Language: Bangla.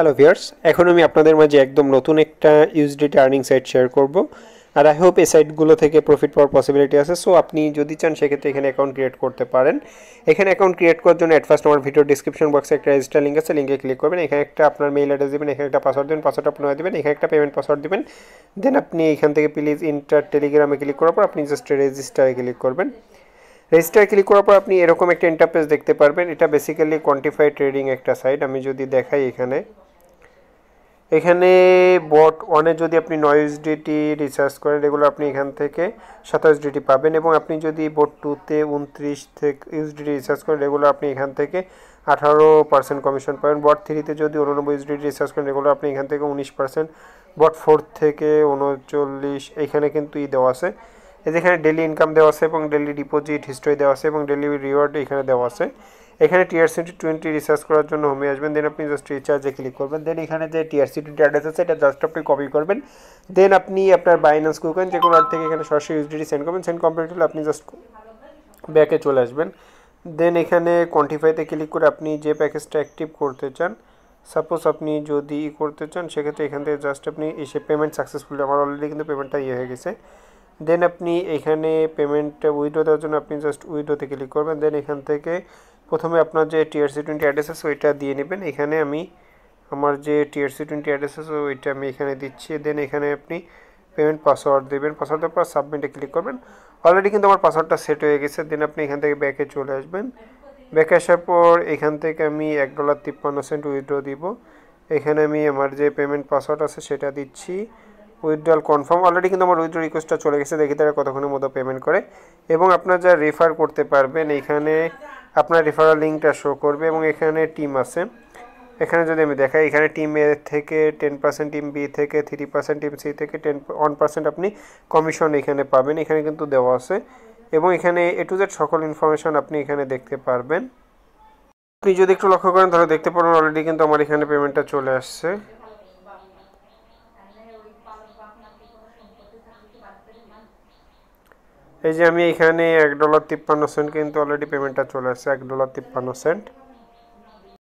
হ্যালো ভিয়ার্স এখন আমি আপনাদের মাঝে একদম নতুন একটা ইউজডিটি আর্নিং সাইট শেয়ার করব আর আই হোপ এই সাইটগুলো থেকে প্রফিট পাওয়ার পসিবিলিটি আছে সো আপনি যদি চান সেক্ষেত্রে এখানে অ্যাকাউন্ট ক্রিয়েট করতে পারেন এখানে অ্যাকাউন্ট ক্রিয়েট করার জন্য অ্যাডভার্স আমার ভিডিও ডিসক্রিপশন বক্সে একটা রেজিস্টার লিঙ্ক আছে লিঙ্কে ক্লিক করবেন এখানে একটা আপনার মেইল অ্যাড্রেস দেবেন এখানে একটা পাসওয়ার্ড দেবেন পাসওয়ার্ড আপনার দেবেন এখানে একটা পেমেন্ট পাসওয়ার্ড দেবেন দেন আপনি এখান থেকে প্লিজ ইন্টার টেলিগ্রামে ক্লিক করার পর আপনি জাস্ট রেজিস্টারে ক্লিক করবেন রেজিস্টার ক্লিক করার পর আপনি এরকম একটা ইন্টারফেস দেখতে পারবেন এটা বেসিক্যালি কোয়ান্টিফাই ট্রেডিং একটা সাইট আমি যদি দেখাই এখানে এখানে বট ওয়ানে যদি আপনি নয়েজ ডিটি রিচার্জ করেন এগুলো আপনি এখান থেকে সাতাশ ডিটি পাবেন এবং আপনি যদি বট টুতে উনত্রিশ থেকে ইউএসডিটি রিচার্জ করেন এগুলো আপনি এখান থেকে আঠারো পার্সেন্ট কমিশন পাবেন বট থ্রিতে যদি উননব্বই ইউএসডিটি রিচার্জ করেন এগুলো আপনি এখান থেকে উনিশ পার্সেন্ট বট ফোর থেকে উনচল্লিশ এখানে কিন্তু ই দেওয়া আছে এখানে ডেলি ইনকাম দেওয়া আছে এবং ডেলি ডিপোজিট হিস্ট্রি দেওয়া আছে এবং ডেলি রিওয়ার্ড এখানে দেওয়া আছে এখানে টিআরসি টোয়েন্টি রিসার্চ করার জন্য হোমে আসবেন দেন আপনি জাস্ট রিচার্জে ক্লিক করবেন দেন এখানে যে টিআরসিটি অ্যাড্রেস আছে এটা জাস্ট আপনি কপি করবেন দেন আপনি আপনার বাইন্যান্স কুকেন যে কোনো থেকে এখানে সরাসরি ইউজডিটি সেন্ড করবেন সেন্ড কমপ্লিট হলে আপনি জাস্ট ব্যাকে চলে আসবেন দেন এখানে কোয়ান্টিফাইতে ক্লিক করে আপনি যে প্যাকেজটা অ্যাক্টিভ করতে চান সাপোজ আপনি যদি করতে চান সেক্ষেত্রে এখান থেকে জাস্ট আপনি এসে পেমেন্ট সাকসেসফুলি আমার অলরেডি কিন্তু পেমেন্টটা ইয়ে হয়ে গেছে দেন আপনি এখানে পেমেন্টটা উইডো দেওয়ার জন্য আপনি জাস্ট উইডোতে ক্লিক করবেন দেন এখান থেকে প্রথমে আপনার যে টিআরসি টোয়েন্টি অ্যাড্রেস আছে ওইটা দিয়ে নেবেন এখানে আমি আমার যে টিআরসি টোয়েন্টি অ্যাড্রেস আছে ওইটা আমি এখানে দিচ্ছি দেন এখানে আপনি পেমেন্ট পাসওয়ার্ড দেবেন পাসওয়ার্ড দেওয়ার পর সাবমিটে ক্লিক করবেন অলরেডি কিন্তু আমার পাসওয়ার্ডটা সেট হয়ে গেছে দেন আপনি এখান থেকে ব্যাকে চলে আসবেন ব্যাকে আসার পর এখান থেকে আমি এক ডলার তিপ্পান্ন সেন্ট উইডো দিব এখানে আমি আমার যে পেমেন্ট পাসওয়ার্ড আছে সেটা দিচ্ছি উইথড্রল কনফার্ম অলরেডি কিন্তু আমার উইথড্র রিকোয়েস্টটা চলে গেছে দেখি তারা কতক্ষণের মতো পেমেন্ট করে এবং আপনার যা রেফার করতে পারবেন এখানে আপনার রেফারাল লিঙ্কটা শো করবে এবং এখানে টিম আছে এখানে যদি আমি দেখাই এখানে টিম এ থেকে টেন পার্সেন্ট টিম বি থেকে থ্রি পার্সেন্ট টিম সি থেকে টেন ওয়ান পার্সেন্ট আপনি কমিশন এখানে পাবেন এখানে কিন্তু দেওয়া আছে এবং এখানে এ টু জেড সকল ইনফরমেশন আপনি এখানে দেখতে পারবেন আপনি যদি একটু লক্ষ্য করেন তাহলে দেখতে পারবেন অলরেডি কিন্তু আমার এখানে পেমেন্টটা চলে আসছে এই যে আমি এখানে এক ডলার তিপ্পান্ন সেন্ট কিন্তু অলরেডি পেমেন্টটা চলে আসছে এক ডলার তিপ্পান্ন সেন্ট